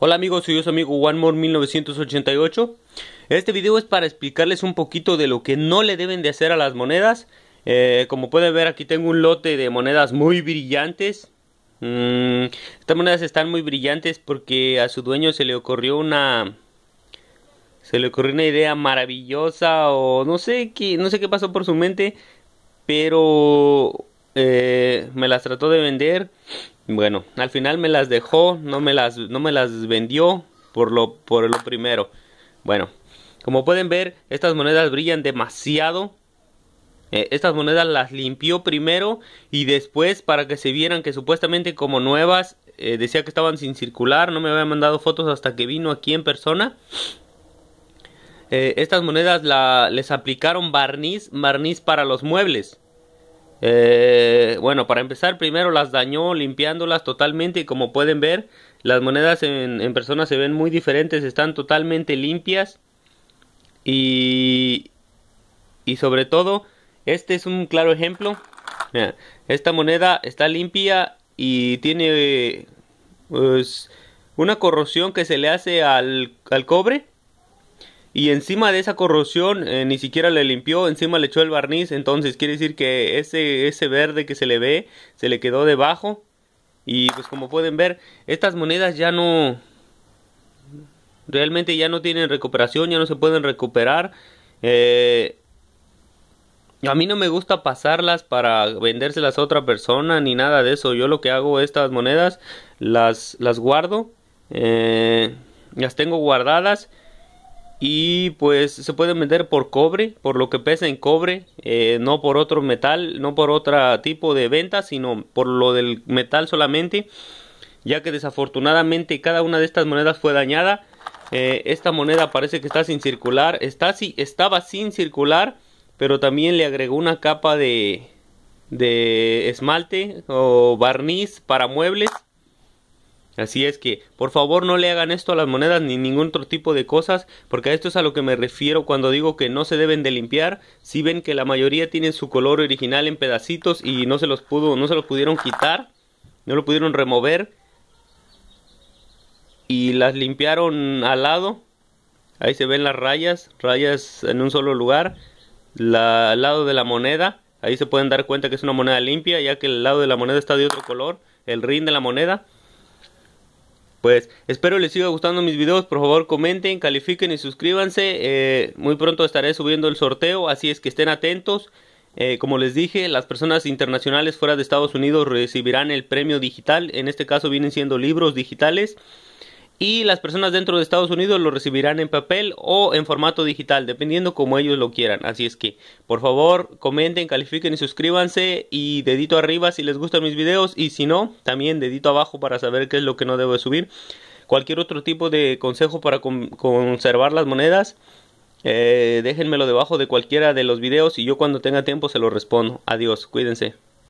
Hola amigos, soy yo su amigo OneMore1988. Este video es para explicarles un poquito de lo que no le deben de hacer a las monedas. Eh, como pueden ver aquí tengo un lote de monedas muy brillantes. Mm, estas monedas están muy brillantes porque a su dueño se le ocurrió una... Se le ocurrió una idea maravillosa o no sé qué, no sé qué pasó por su mente, pero eh, me las trató de vender bueno, al final me las dejó, no me las, no me las vendió por lo, por lo primero. Bueno, como pueden ver, estas monedas brillan demasiado. Eh, estas monedas las limpió primero y después para que se vieran que supuestamente como nuevas eh, decía que estaban sin circular, no me había mandado fotos hasta que vino aquí en persona. Eh, estas monedas la, les aplicaron barniz, barniz para los muebles. Eh, bueno, para empezar, primero las dañó limpiándolas totalmente y como pueden ver, las monedas en, persona se ven muy diferentes, están totalmente limpias y, y sobre todo, este es un claro ejemplo. esta moneda está limpia y tiene pues, una corrosión que se le hace al, al cobre y encima de esa corrosión eh, ni siquiera le limpió, encima le echó el barniz, entonces quiere decir que ese, ese verde que se le ve se le quedó debajo. Y pues como pueden ver, estas monedas ya no, realmente ya no tienen recuperación, ya no se pueden recuperar. Eh, a mí no me gusta pasarlas para vendérselas a otra persona ni nada de eso. Yo lo que hago estas monedas las, las guardo, eh, las tengo guardadas y pues se puede vender por cobre, por lo que pesa en cobre, eh, no por otro metal, no por otro tipo de venta, sino por lo del metal solamente, ya que desafortunadamente cada una de estas monedas fue dañada. Eh, esta moneda parece que está sin circular, está, estaba sin circular, pero también le agregó una capa de, de esmalte o barniz para muebles Así es que, por favor, no le hagan esto a las monedas ni ningún otro tipo de cosas, porque a esto es a lo que me refiero cuando digo que no se deben de limpiar. Si ven que la mayoría tienen su color original en pedacitos y no se los pudo, no se los pudieron quitar, no lo pudieron remover y las limpiaron al lado. Ahí se ven las rayas, rayas en un solo lugar, al lado de la moneda. Ahí se pueden dar cuenta que es una moneda limpia, ya que el lado de la moneda está de otro color, el rin de la moneda pues espero les siga gustando mis videos, por favor comenten, califiquen y suscríbanse, eh, muy pronto estaré subiendo el sorteo, así es que estén atentos. Eh, como les dije, las personas internacionales fuera de Estados Unidos recibirán el premio digital, en este caso vienen siendo libros digitales y las personas dentro de Estados Unidos lo recibirán en papel o en formato digital, dependiendo como ellos lo quieran. Así es que, por favor, comenten, califiquen y suscríbanse y dedito arriba si les gustan mis videos y si no, también dedito abajo para saber qué es lo que no debo subir. Cualquier otro tipo de consejo para conservar las monedas, eh, déjenmelo debajo de cualquiera de los videos y yo cuando tenga tiempo se lo respondo. Adiós, cuídense.